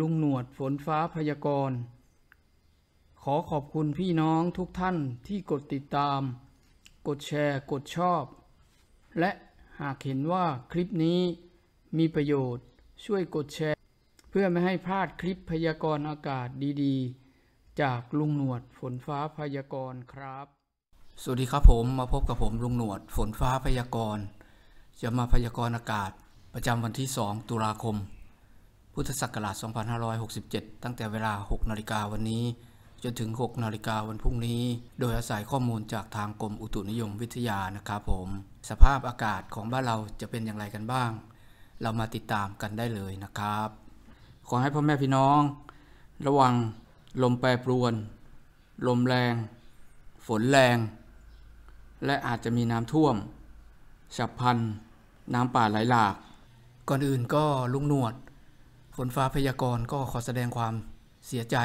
ลุงหนวดฝนฟ้าพยากรณ์ ขอขอบคุณพี่น้องทุกท่านที่กดติดตาม กดแชร์กดชอบ และหากเห็นว่าคลิปนี้มีประโยชน์ช่วยกดแชร์ เพื่อไม่ให้พลาดคลิปพยากรณ์อากาศดีๆ จากลุงหนวดฝนฟ้าพยากรณ์ครับ สวัสดีครับผมมาพบกับผมลุงหนวดฝนฟ้าพยากรณ์ จะมาพยากรณ์อากาศประจำวันที่2ตุลาคมพุทธศักราช2567 ตั้งแต่เวลา 6นาฬิกาวันนี้ จนถึง 6นาฬิกาวันพรุ่งนี้ โดยอาศัยข้อมูลจากทางกรมอุตุนิยมวิทยานะครับผม สภาพอากาศของบ้านเราจะเป็นอย่างไรกันบ้าง เรามาติดตามกันได้เลยนะครับ ขอให้พ่อแม่พี่น้อง ระวังลมแปรปรวน ลมแรง ฝนแรง และอาจจะมีน้ำท่วม ฉับพลัน น้ำป่าไหลหลาก ก่อนอื่นก็ลุงหนวดฝนฟ้าพยากรณ์ก็ขอแสดงความเสียใจ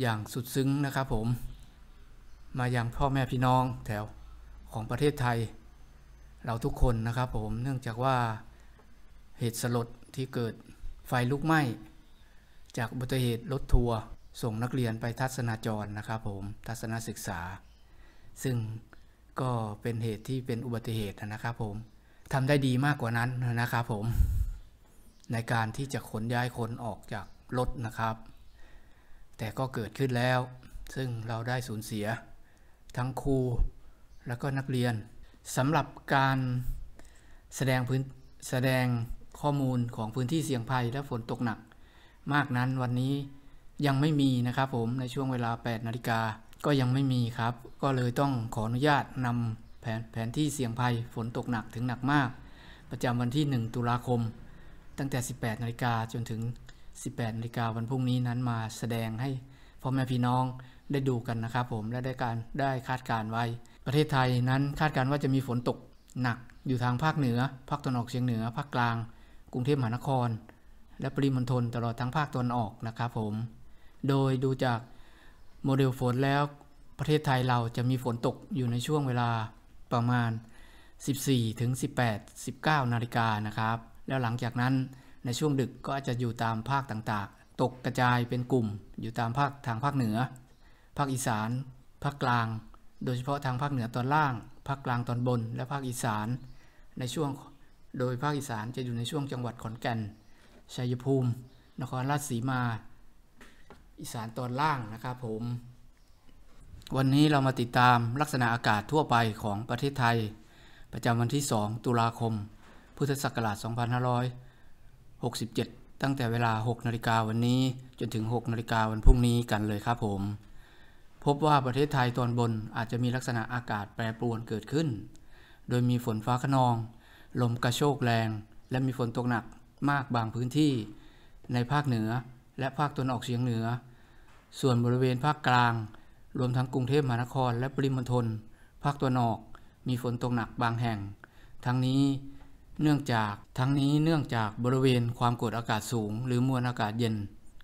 อย่างสุดซึ้งนะครับผมมายังพ่อแม่พี่น้องแถวของประเทศไทยเราทุกคนนะครับ ผมเนื่องจากว่าเหตุสลดที่เกิดไฟลุกไหม้จากอุบัติเหตุรถทัวร์ส่งนักเรียนไปทัศนาจรนะครับ ผม ทัศนศึกษา ซึ่งก็เป็นเหตุที่เป็นอุบัติเหตุนะครับ ผมทำได้ดีมากกว่านั้นนะครับผมในการที่จะขนย้ายคนออกจากรถนะครับ แต่ก็เกิดขึ้นแล้ว ซึ่งเราได้สูญเสียทั้งครูและก็นักเรียนสำหรับการแสดงพื้นแสดงข้อมูลของพื้นที่เสี่ยงภัยและฝนตกหนัก มากนั้นวันนี้ยังไม่มีนะครับ ผม ในช่วงเวลา8นาฬิกาก็ยังไม่มีครับ ก็เลยต้องขออนุญาตนำแผนแผนที่เสี่ยงภัย ฝนตกหนักถึงหนักมาก ประจำวันที่ 1 ตุลาคมตั้งแต่ 18นาฬิกาจนถึง 18นาฬิกาวันพรุ่งนี้นั้นมาแสดงให้พ่อแม่พี่น้องได้ดูกันนะครับผมและได้การได้คาดการไว้ ประเทศไทยนั้นคาดการว่าจะมีฝนตกหนักอยู่ทางภาคเหนือ ภาคตะวันออกเฉียงเหนือ ภาคกลาง กรุงเทพมหานคร และปริมณฑลตลอดทั้งภาคตะวันออกนะครับผม โดยดูจากโมเดลฝนแล้วประเทศไทยเราจะมีฝนตกอยู่ในช่วงเวลาประมาณ 14ถึง18 19นาฬิกานะครับแล้วหลังจากนั้นในช่วงดึกก็จะอยู่ตามภาคต่างๆ ตกกระจายเป็นกลุ่มอยู่ตามภาคทางภาคเหนือ ภาคอีสาน ภาคกลาง โดยเฉพาะทางภาคเหนือตอนล่าง ภาคกลางตอนบน และภาคอีสาน ในช่วง โดยภาคอีสานจะอยู่ในช่วงจังหวัดขอนแก่นชัยภูมิ นครราชสีมา อีสานตอนล่างนะครับผม วันนี้เรามาติดตามลักษณะอากาศทั่วไปของประเทศไทย ประจำวันที่2ตุลาคมพุทธศักราช2567 ตั้งแต่เวลา 6นาฬิกาวันนี้ จนถึง 6นาฬิกาวันพรุ่งนี้กันเลยครับผม พบว่าประเทศไทยตอนบน อาจจะมีลักษณะอากาศแปรปรวนเกิดขึ้น โดยมีฝนฟ้าขนอง ลมกระโชกแรง และมีฝนตกหนัก มากบางพื้นที่ ในภาคเหนือ และภาคตะวันออกเฉียงเหนือ ส่วนบริเวณภาคกลาง รวมทั้งกรุงเทพมหานคร และปริมณฑล ภาคตะวันออก มีฝนตกหนักบางแห่ง ทั้งนี้เนื่องจากทั้งนี้เนื่องจากบริเวณความกดอากาศสูงหรือมวลอากาศเย็น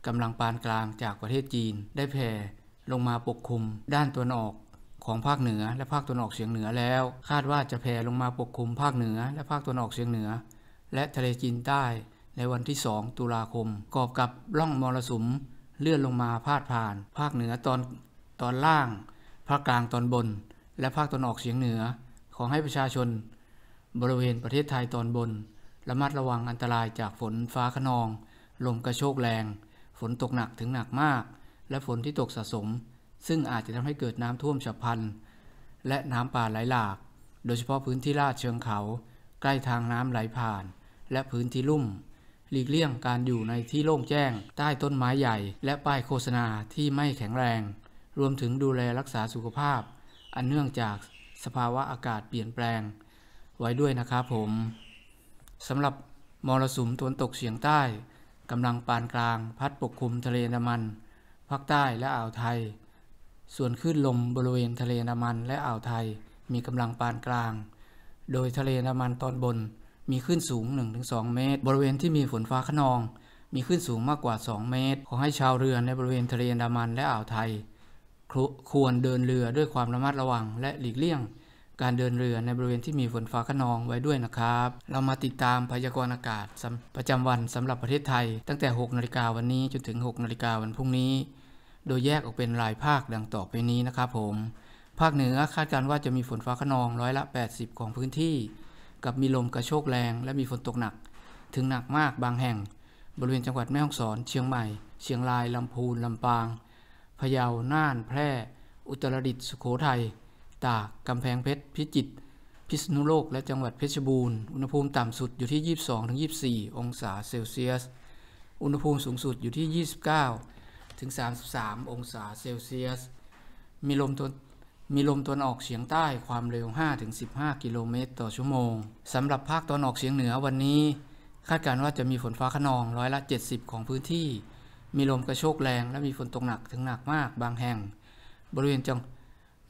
กำลังปานกลางจากประเทศจีน ได้แผ่ลงมาปกคลุมด้านตะวันออกของภาคเหนือ และภาคตะวันออกเฉียงเหนือแล้ว คาดว่าจะแผ่ลงมาปกคลุมภาคเหนือ และภาคตะวันออกเฉียงเหนือ และทะเลจีนใต้ในวันที่2ตุลาคม กอบกับร่องมรสุมเลื่อนลงมาพาดผ่าน ภาคเหนือตอนตอนล่าง ภาคกลางตอนบน และภาคตะวันออกเฉียงเหนือ ขอให้ประชาชนบริเวณประเทศไทยตอนบนระมัดระวังอันตรายจากฝนฟ้าขนอง ลมกระโชกแรง ฝนตกหนักถึงหนักมาก และฝนที่ตกสะสม ซึ่งอาจจะทำให้เกิดน้ำท่วมฉับพลัน และน้ำป่าไหลหลาก โดยเฉพาะพื้นที่ลาดเชิงเขา ใกล้ทางน้ำไหลผ่าน และพื้นที่ลุ่ม หลีกเลี่ยงการอยู่ในที่โล่งแจ้ง ใต้ต้นไม้ใหญ่ และป้ายโฆษณาที่ไม่แข็งแรง รวมถึงดูแลรักษาสุขภาพ อันเนื่องจากสภาวะอากาศเปลี่ยนแปลงไว้ด้วยนะครับผมสำหรับมรสุมตะวันตกเฉียงใต้กำลังปานกลาง พัดปกคลุมทะเลน้ำมันภาคใต้และอ่าวไทย ส่วนคลื่นลมบริเวณทะเลน้ำมันและอ่าวไทย มีกำลังปานกลาง โดยทะเลน้ำมันตอนบน มีคลื่นสูง 1-2 เมตร บริเวณที่มีฝนฟ้าขนอง มีคลื่นสูงมากกว่า 2 เมตร ขอให้ชาวเรือในบริเวณทะเลอันดามันและอ่าวไทย ควรเดินเรือด้วยความระมัดระวังและหลีกเลี่ยงการเดินเรือในบริเวณที่มีฝนฟ้าขนองไว้ด้วยนะครับ เรามาติดตามพยากรณ์อากาศ ประจำวันสำหรับประเทศไทย ตั้งแต่ 6 นาฬิกาวันนี้จนถึง 6 นาฬิกาวันพรุ่งนี้ โดยแยกออกเป็นรายภาคดังต่อไปนี้นะครับผม ภาคเหนือคาดการว่าจะมีฝนฟ้าขนองร้อยละ 80 ของพื้นที่ กับมีลมกระโชกแรง และมีฝนตกหนัก ถึงหนักมากบางแห่ง บริเวณจังหวัดแม่ฮ่องสอน เชียงใหม่ เชียงราย ลำพูน ลำปาง พะเยา น่าน แพร่ อุตรดิตถ์ สุโขทัยตากกำแพงเพชรพิจิตรพิษณุโลก และจังหวัดเพชรบูรณ์อุณหภูมิต่ำสุดอยู่ที่ 22-24 องศาเซลเซียส อุณหภูมิสูงสุดอยู่ที่ 29 33 องศาเซลเซียส มีลมตัวมีลมตัวนออกเฉียงใต้ความเร็ว 5-15 กิโลเมตร ต่อชั่วโมงสำหรับภาคตอนออกเฉียงเหนือวันนี้ คาดการณ์ว่าจะมีฝนฟ้าขนองร้อยละ 70 ของพื้นที่ มีลมกระโชกแรง และมีฝนตกหนักถึงหนักมากบางแห่ง บริเวณจัง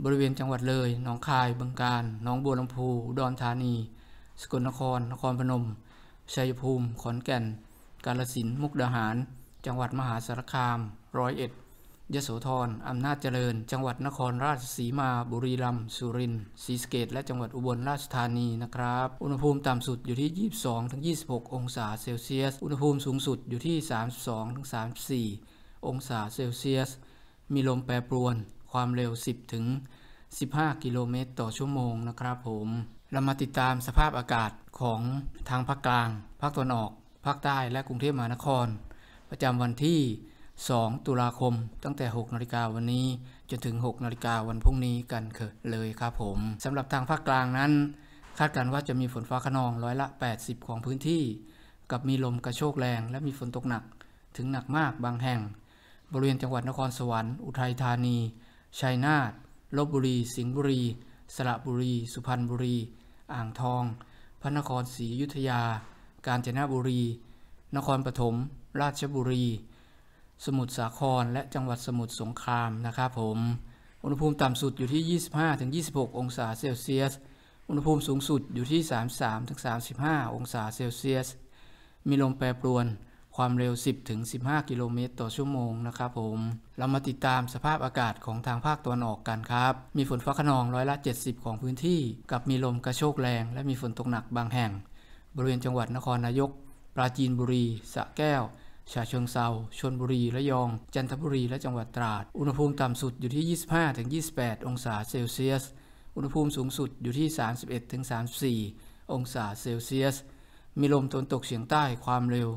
บริเวณจังหวัดเลย หนองคาย บึงการหนองบัวลำพูอุดรธานี สกลนคร นครพนมชัยภูมิ ขอนแก่น กาฬสินธุ์มุกดาหาร จังหวัดมหาสารคาม ร้อยเอ็ดยโสธรอำนาจเจริญ จังหวัดนครราชสีมาบุรีรัมย์ สุรินทร์ศรีสะเกดและจังหวัดอุบลราชธานีนะครับ อุณหภูมิต่ำสุดอยู่ที่ 22-26 องศาเซลเซียส อุณหภูมิสูงสุดอยู่ที่ 32-34 องศาเซลเซียส มีลมแปรปรวนความเร็ว 10 ถึง 15 กิโลเมตร ต่อชั่วโมงนะครับผม เรามาติดตามสภาพอากาศของทางภาคกลางภาคตะวันออกภาคใต้และกรุงเทพมหานคร ประจำวันที่ 2 ตุลาคม ตั้งแต่ 6นาฬิกาวันนี้ จนถึง 6นาฬิกาวันพรุ่งนี้กันเเลยครับผมสำหรับทางภาคกลางนั้น คาดการณ์ว่าจะมีฝนฟ้าขนองร้อยละ 80 ของพื้นที่ กับมีลมกระโชกแรง และมีฝนตกหนักถึงหนักมากบางแห่ง บริเวณจังหวัดนครสวรรค์อุทัยธานีชัยนาทลบบุรี สิงห์บุรี สระบุรี สุพรรณบุรี อ่างทองพระนครศรีอยุธยา กาญจนบุรี นครปฐมราชบุรี สมุทรสาครและจังหวัดสมุทรสงครามนะครับผมอุณหภูมิต่ำสุดอยู่ที่ 25-26 องศาเซลเซียส อุณหภูมิสูงสุดอยู่ที่33-35 องศาเซลเซียสมีลมแปรปรวนความเร็ว 10-15 กิโลเมตรต่อชั่วโมงนะครับผม เรามาติดตามสภาพอากาศของทางภาคตะวันออกกันครับ มีฝนฟ้าขนองร้อยละ 70 ของพื้นที่ กับมีลมกระโชกแรง และมีฝนตกหนักบางแห่ง บริเวณจังหวัดนครนายก ปราจีนบุรีสระแก้ว ฉะเชิงเซาชนบุรี ระยอง จันทบุรี และจังหวัดตราด อุณหภูมิต่ำสุดอยู่ที่ 25-28 องศาเซลเซียส อุณหภูมิสูงสุดอยู่ที่ 31-34 องศาเซลเซียส มีลมตนตกเฉียงใต้ความเร็ว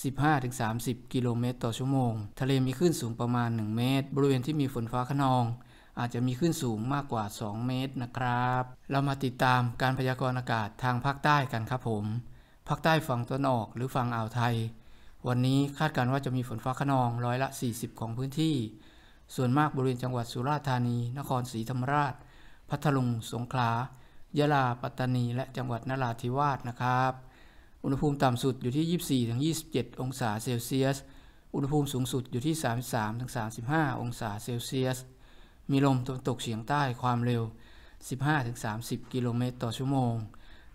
15-30 กิโลเมตรต่อชั่วโมง ทะเลมีคลื่นสูงประมาณ 1 เมตร บริเวณที่มีฝนฟ้าขนอง อาจจะมีคลื่นสูงมากกว่า 2 เมตรนะครับ เรามาติดตามการพยากรณ์อากาศทางภาคใต้กันครับผม ภาคใต้ฝั่งตะวันออกหรือฝั่งอ่าวไทย วันนี้คาดการณ์ว่าจะมีฝนฟ้าขนองร้อยละ 40 ของพื้นที่ ส่วนมากบริเวณจังหวัดสุราษฎร์ธานี นครศรีธรรมราช พัทลุง สงขลายะลา ปัตตานี และจังหวัดนราธิวาสนะครับอุณหภูมิต่ำสุดอยู่ที่ 24-27 องศาเซลเซียส อุณหภูมิสูงสุดอยู่ที่ 33-35 องศาเซลเซียส มีลมตะวันตกเฉียงใต้ความเร็ว 15-30 กิโลเมตรต่อชั่วโมง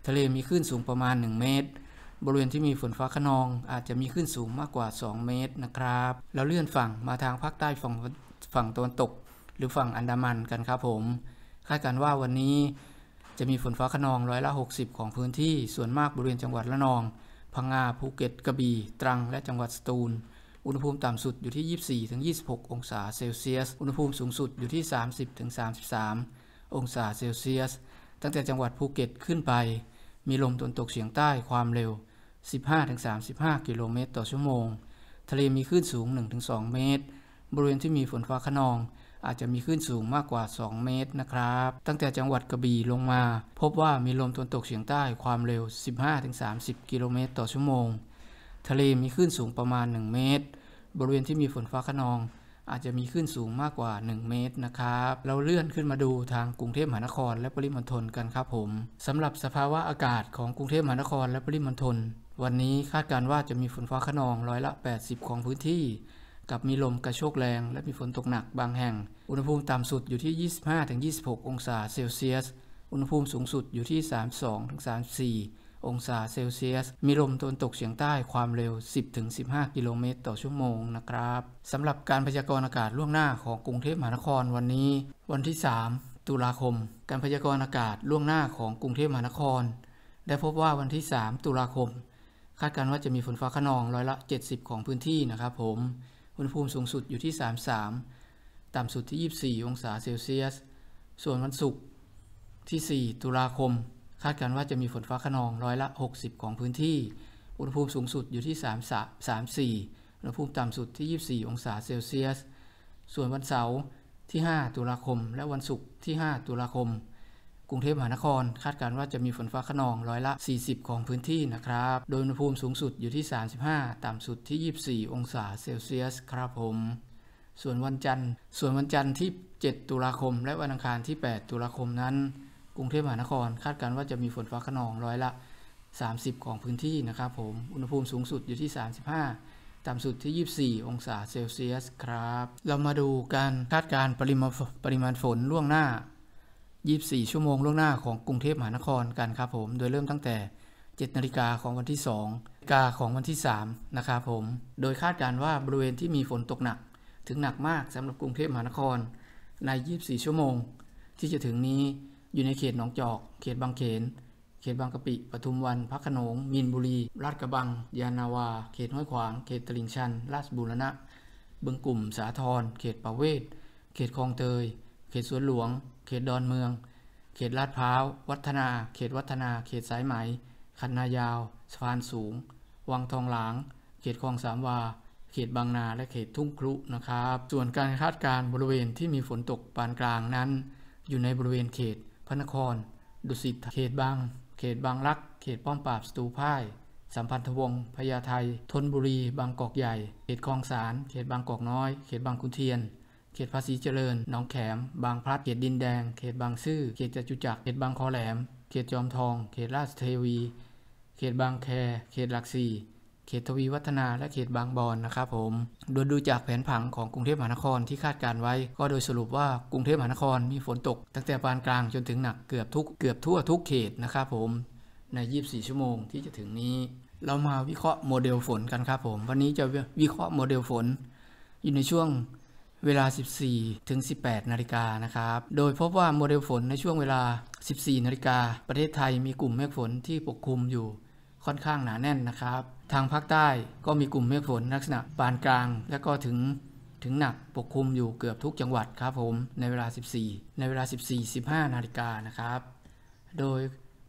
ทะเลมีคลื่นสูงประมาณ 1 เมตร บริเวณที่มีฝนฟ้าขนองอาจจะมีคลื่นสูงมากกว่า 2 เมตรนะครับแล้วเลื่อนฝั่งมาทางภาคใต้ฝั่งฝั่งตะวันตกหรือฝั่งอันดามันกันครับผม คาดการว่าวันนี้จะมีฝนฟ้าขนองร้อยละ 60 ของพื้นที่ ส่วนมากบริเวณจังหวัดระนอง พังงา ภูเก็ต กระบี่ ตรัง และจังหวัดสตูล อุณหภูมิต่ำสุดอยู่ที่ 24-26 องศาเซลเซียส อุณหภูมิสูงสุดอยู่ที่ 30-33 องศาเซลเซียส ตั้งแต่จังหวัดภูเก็ตขึ้นไป มีลมตะวันตกเฉียงใต้ความเร็ว 15-35 กิโลเมตรต่อชั่วโมง ทะเลมีคลื่นสูง 1-2 เมตร บริเวณที่มีฝนฟ้าขนองอาจจะมีคลื่นสูงมากกว่า 2 เมตรนะครับ ตั้งแต่จังหวัดกระบี่ลงมา พบว่ามีลมตะวันตกเฉียงใต้ความเร็ว 15-30 กิโลเมตรต่อชั่วโมง ทะเลมีคลื่นสูงประมาณ 1 เมตร บริเวณที่มีฝนฟ้าขนอง อาจจะมีคลื่นสูงมากกว่า 1 เมตรนะครับ เราเลื่อนขึ้นมาดูทางกรุงเทพมหานครและปริมณฑลกันครับผมสำหรับสภาวะอากาศของกรุงเทพมหานครและปริมณฑลวันนี้คาดการว่าจะมีฝนฟ้าขนองร้อยละ 80 ของพื้นที่กับมีลมกระโชกแรงและมีฝนตกหนักบางแห่ง อุณหภูมิต่ำสุดอยู่ที่ 25-26 องศาเซลเซียส อุณหภูมิสูงสุดอยู่ที่ 32-34 องศาเซลเซียส มีลมตะวันตกเฉียงใต้ความเร็ว 10-15 กิโลเมตรต่อชั่วโมงนะครับสำหรับการพยากรณ์อากาศล่วงหน้าของกรุงเทพมหานครวันนี้ วันที่ 3 ตุลาคม การพยากรณ์อากาศล่วงหน้าของกรุงเทพมหานคร ได้พบว่าวันที่ 3 ตุลาคม คาดการณ์ว่าจะมีฝนฟ้าขนองร้อยละ 70 ของพื้นที่นะครับ ผมอุณหภูมิสูงสุดอยู่ที่ 33 ต่ำสุดที่ 24 องศาเซลเซียส ส่วนวันศุกร์ที่ 4 ตุลาคม คาดการณ์ว่าจะมีฝนฟ้าขนองร้อยละ 60 ของพื้นที่ อุณหภูมิสูงสุดอยู่ที่ 3 34อุณหภูมิต่ำสุดที่ 24 องศาเซลเซียส ส่วนวันเสาร์ที่ 5 ตุลาคม และวันศุกร์ที่ 5 ตุลาคมกรุงเทพมหานคร คาดการณ์ว่าจะมีฝนฟ้าขนองร้อยละ 40 ของพื้นที่นะครับ โดยอุณหภูมิสูงสุดอยู่ที่ 35 ต่ำสุดที่ 24 องศาเซลเซียส ครับผม ส่วนวันจันทร์ ส่วนวันจันทร์ที่ 7 ตุลาคมและวันอังคารที่ 8 ตุลาคมนั้น กรุงเทพมหานคร คาดการณ์ว่าจะมีฝนฟ้าขนองร้อยละ 30 ของพื้นที่นะครับ ผม อุณหภูมิสูงสุดอยู่ที่ 35 ต่ำสุดที่ 24 องศาเซลเซียส ครับ เรามาดูการคาดการณ์ปริมาณฝนล่วงหน้า24 ชั่วโมงล่วงหน้าของกรุงเทพมหานครกันครับผม โดยเริ่มตั้งแต่ 7นาฬิกาของวันที่2กาของวันที่ 3นะครับผม โดยคาดการว่าบริเวณที่มีฝนตกหนักถึงหนักมากสำหรับกรุงเทพมหานครใน 24 ชั่วโมง ที่จะถึงนี้อยู่ในเขตหนองจอก เขตบางเขน เขตบางกะปิปทุมวันพักขนงมีนบุรีราชกระบัง ยานาวา เขตห้วยขวาง เขตตลิ่งชันราชบุรณะบึงกลุ่มสาทรเขตประเวศเขตคลองเตยเขตสวนหลวง เขตดอนเมือง เขตลาดพร้าว วัฒนา เขตวัฒนา เขตสายไหม คันนายาวสะพานสูง วังทองหลาง เขตคลองสามวา เขตบางนา และเขตทุ่งครุนะครับ ส่วนการคาดการณ์บริเวณที่มีฝนตกปานกลางนั้น อยู่ในบริเวณเขต พระนคร ดุสิต เขตบาง เขตบางรัก เขตป้อมปราบสตูพ่ายสัมพันธวงศ์ พญาไท ทนบุรี บางกอกใหญ่ เขตคลองสารเขตบางกอกน้อย เขตบางขุนเทียนเขตภาษีเจริญหนองแขม บางพลัดเขตดินแดง เขตบางซื่อ เขตจตุจักร เขตบางคอแหลม เขตจอมทอง เขตราชเทวี เขตบางแค เขตหลักสี่ เขตทวีวัฒนา และเขตบางบอนนะครับผม โดยดูจากแผนผังของกรุงเทพมหานครที่คาดการไว้ ก็โดยสรุปว่ากรุงเทพมหานครมีฝนตกตั้งแต่ปานกลางจนถึงหนักเกือบทุกเกือบทั่วทุกเขตนะครับผม ใน24ชั่วโมงที่จะถึงนี้ เรามาวิเคราะห์โมเดลฝนกันครับผม วันนี้จะวิเคราะห์โมเดลฝนอยู่ในช่วงเวลา 14ถึง 18นาฬิกานะครับ โดยพบว่าโมเดลฝนในช่วงเวลา 14นาฬิกาประเทศไทยมีกลุ่มเมฆฝนที่ปกคลุมอยู่ค่อนข้างหนาแน่นนะครับ ทางภาคใต้ก็มีกลุ่มเมฆฝนลักษณะปานกลาง และก็ถึงถึงหนักปกคลุมอยู่เกือบทุกจังหวัดครับผม ในเวลา 14ในเวลา14 15นาฬิกานะครับ โดย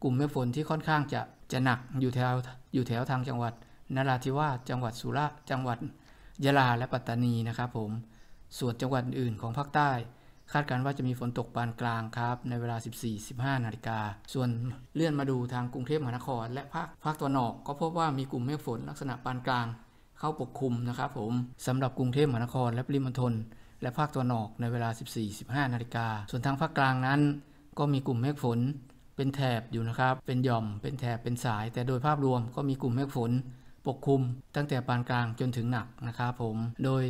กลุ่มเมฆฝนที่ค่อนข้างจะจะหนักอยู่แถวอยู่แถวทางจังหวัด นราธิวาสจังหวัดสุราษฎร์จังหวัดยะลาและปัตตานีนะครับผมส่วนจังหวัดอื่นของภาคใต้ คาดการว่าจะมีฝนตกปานกลางครับ ในเวลา 14-15 นาฬิกาส่วนเลื่อนมาดูทางกรุงเทพมหานคร และภาคภาคตะวันออก ก็พบว่ามีกลุ่มเมฆฝนลักษณะปานกลาง เข้าปกคลุมนะครับผมสำหรับกรุงเทพมหานครและปริมณฑลและภาคตะวันออกในเวลา 14-15 นาฬิกาส่วนทางภาคกลางนั้น ก็มีกลุ่มเมฆฝน เป็นแถบอยู่นะครับเป็นหย่อมเป็นแถบเป็นสาย แต่โดยภาพรวม ก็มีกลุ่มเมฆฝน ปกคลุมตั้งแต่ปานกลางจนถึงหนักนะครับผมโดย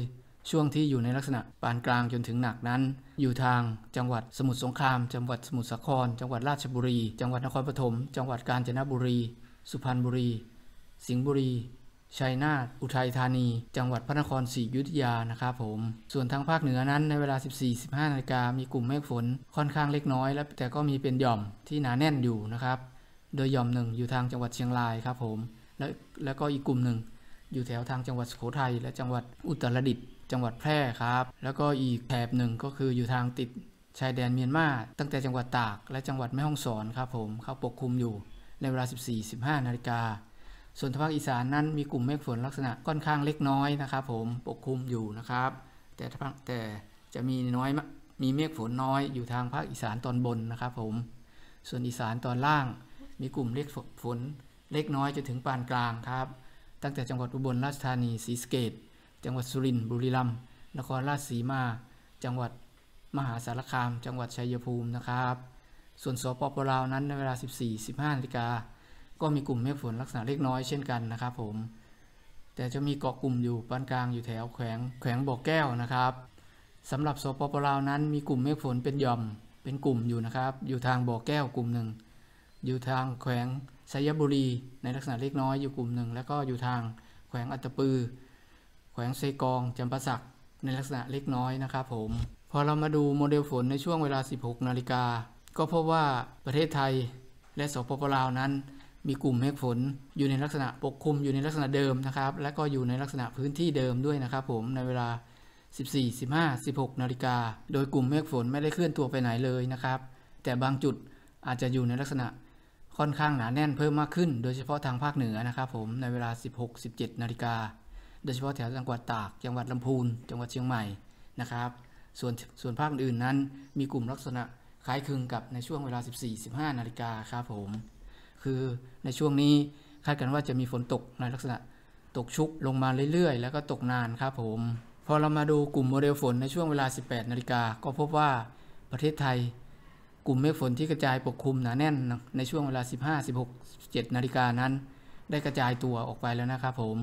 ช่วงที่อยู่ในลักษณะปานกลางจนถึงหนักนั้น อยู่ทางจังหวัดสมุทรสงคราม จังหวัดสมุทรสาคร จังหวัดราชบุรี จังหวัดนครปฐม จังหวัดกาญจนบุรี สุพรรณบุรี สิงห์บุรี ชัยนาท อุทัยธานี จังหวัดพระนครศรีอยุธยา นะครับผม ส่วนทางภาคเหนือนั้น ในเวลา14-15นาฬิกามีกลุ่มเมฆฝนค่อนข้างเล็กน้อยแล้วแต่ก็มีเป็นหย่อมที่หนาแน่นอยู่นะครับ โดยหย่อมหนึ่งอยู่ทางจังหวัดเชียงรายครับผม และแล้วก็อีกกลุ่มหนึ่งอยู่แถวทางจังหวัดสุโขทัยและจังหวัดอุตรดิตถ์จังหวัดแพร่ครับ แล้วก็อีกแถบหนึ่งก็คืออยู่ทางติดชายแดนเมียนมาตั้งแต่จังหวัดตากและจังหวัดแม่ฮ่องสอนครับผมเข้าปกคลุมอยู่ในเวลา 14-15 นาฬิกา ส่วนภาคอีสานนั้นมีกลุ่มเมฆฝนลักษณะค่อนข้างเล็กน้อยนะครับผมปกคลุมอยู่นะครับ แต่แต่จะมีน้อยมีเมฆฝนน้อยอยู่ทางภาคอีสานตอนบนนะครับผม ส่วนอีสานตอนล่างมีกลุ่มเล็กฝนเล็กน้อยจนถึงปานกลางครับตั้งแต่จังหวัดอุบลราชธานีศรีสะเกษจังหวัดสุรินทร์บุรีรัมย์นครราชสีมาจังหวัดมหาสารคาม จังหวัดชัยภูมินะครับ ส่วนสปปลาวนั้นในเวลา14-15นาฬิกาก็มีกลุ่มเมฆฝนลักษณะเล็กน้อยเช่นกันนะครับผมแต่จะมีเกาะกลุ่มอยู่ปานกลางอยู่แถวแขวงแขวงบ่อแก้วนะครับสำหรับสปปลาวนั้น มีกลุ่มเมฆฝนเป็นหย่อมเป็นกลุ่มอยู่นะครับอยู่ทางบ่อแก้วกลุ่มหนึ่งอยู่ทางแขวงสยบุรี ในลักษณะเล็กน้อยอยู่กลุ่มหนึ่งแล้วก็อยู่ทางแขวงอัตตปือขวงเซกองจำปาสักในลักษณะเล็กน้อยนะครับผมพอเรามาดูโมเดลฝนในช่วงเวลา 16 นาฬิกาก็พบว่าประเทศไทย และสปปลาวนั้น มีกลุ่มเมฆฝนอยู่ในลักษณะปกคลุมอยู่ในลักษณะเดิมนะครับและก็อยู่ในลักษณะพื้นที่เดิมด้วยนะครับผมในเวลา 14 15 16 นาฬิกาโดยกลุ่มเมฆฝนไม่ได้เคลื่อนตัวไปไหนเลยนะครับแต่บางจุดอาจจะอยู่ในลักษณะค่อนข้างหนาแน่นเพิ่มมากขึ้นโดยเฉพาะทางภาคเหนือนะครับผมในเวลา 16-17 นาฬิกาโดยเฉพาะแถวจังหวัดตาก จังหวัดลำพูน จังหวัดเชียงใหม่นะครับ ส่วนส่วนภาคอื่นนั้น มีกลุ่มลักษณะคล้ายคลึงกับในช่วงเวลา 14-15นาฬิกาครับผม คือในช่วงนี้คาดกันว่าจะมีฝนตกในลักษณะตกชุกลงมาเรื่อยๆ แล้วก็ตกนานครับผม พอเรามาดูกลุ่มโมเดลฝนในช่วงเวลา 18นาฬิกา ก็พบว่าประเทศไทย กลุ่มเมฆฝนที่กระจายปกคลุมหนาแน่นในช่วงเวลา 15 16 17นาฬิกานั้น ได้กระจายตัวออกไปแล้วนะครับผม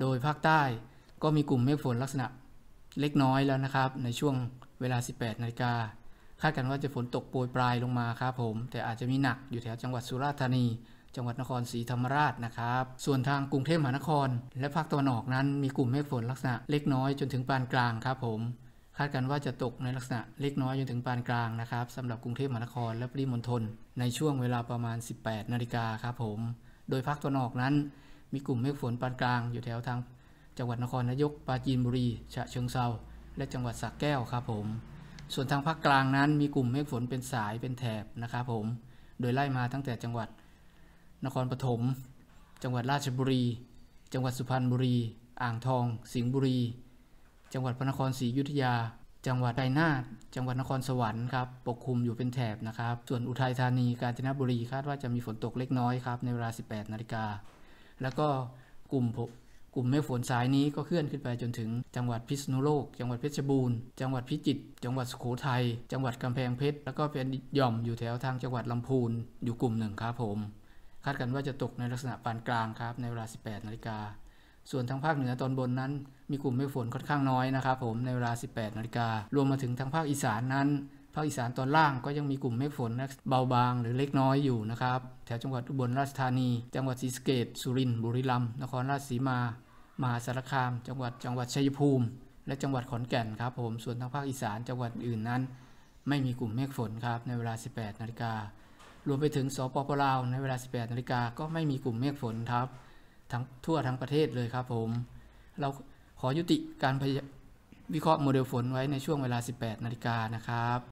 โดยภาคใต้ก็มีกลุ่มเมฆฝนลักษณะเล็กน้อยแล้วนะครับ ในช่วงเวลา 18นาฬิกาคาดกันว่าจะฝนตกโปรยปลายลงมาครับผม แต่อาจจะมีหนักอยู่แถวจังหวัดสุราษฎร์ธานี จังหวัดนครศรีธรรมราชนะครับ ส่วนทางกรุงเทพมหานคร และภาคตะวันออกนั้นมีกลุ่มเมฆฝนลักษณะเล็กน้อยจนถึงปานกลางครับผม คาดกันว่าจะตกในลักษณะเล็กน้อยจนถึงปานกลางนะครับสำหรับกรุงเทพมหานครและปริมณฑลในช่วงเวลาประมาณ 18 นาฬิกาครับผม โดยภาคตะวันออกนั้นมีกลุ่มเมฆฝนปานกลางอยู่แถวทางจังหวัดนครนายก ปราจีนบุรี ฉะเชิงเซาและจังหวัดสระแก้วครับผม ส่วนทางภาคกลางนั้นมีกลุ่มเมฆฝนเป็นสายเป็นแถบนะครับผม โดยไล่มาตั้งแต่จังหวัดนครปฐม จังหวัดราชบุรี จังหวัดสุพรรณบุรี อ่างทอง สิงห์บุรี จังหวัดพระนครศรีอยุธยา จังหวัดไรนาทจังหวัดนครสวรรค์ครับ ปกคลุมอยู่เป็นแถบนะครับ ส่วนอุทัยธานี กาญจนบุรีคาดว่าจะมีฝนตกเล็กน้อยครับ ในเวลา18นาฬิกาแล้วก็กลุ่มกลุ่มเมฆฝนสายนี้ก็เคลื่อนขึ้นไปจนถึงจังหวัดพิษณุโลก จังหวัดเพชรบูรณ์ จังหวัดพิจิตร จังหวัดสุโขทัย จังหวัดกำแพงเพชร แล้วก็เป็นหย่อมอยู่แถวทางจังหวัดลำพูนอยู่กลุ่มหนึ่งครับผม คาดกันว่าจะตกในลักษณะปานกลางครับ ในเวลา18นาฬิกา ส่วนทางภาคเหนือตอนบนนั้น มีกลุ่มเมฆฝนค่อนข้างน้อยนะครับผมในเวลา18นาฬิกา รวมมาถึงทางภาคอีสานนั้นภาค อีสานตอนล่างก็ยังมีกลุ่มเมฆฝนเบาบาง หรือเล็กน้อยอยู่นะครับ แถวจังหวัดอุบลราชธานี จังหวัดศรีสะเกดสุรินทร์ บุรีรัมย์ นครราชสีมามหาสารคาม จังหวัดจังหวัดชัยภูมิ และจังหวัดขอนแก่นครับ ผม ส่วนทางภาคอีสานจังหวัดอื่นนั้น ไม่มีกลุ่มเมฆฝนครับ ในเวลา 18นาฬิกา รวมไปถึงสปปลาว ในเวลา 18นาฬิกาก็ไม่มีกลุ่มเมฆฝนครับทั้งทั่วทั้งประเทศเลยครับผม เราขอยุติการวิเคราะห์โมเดลฝนไว้ในช่วงเวลา 18นาฬิกานะครับ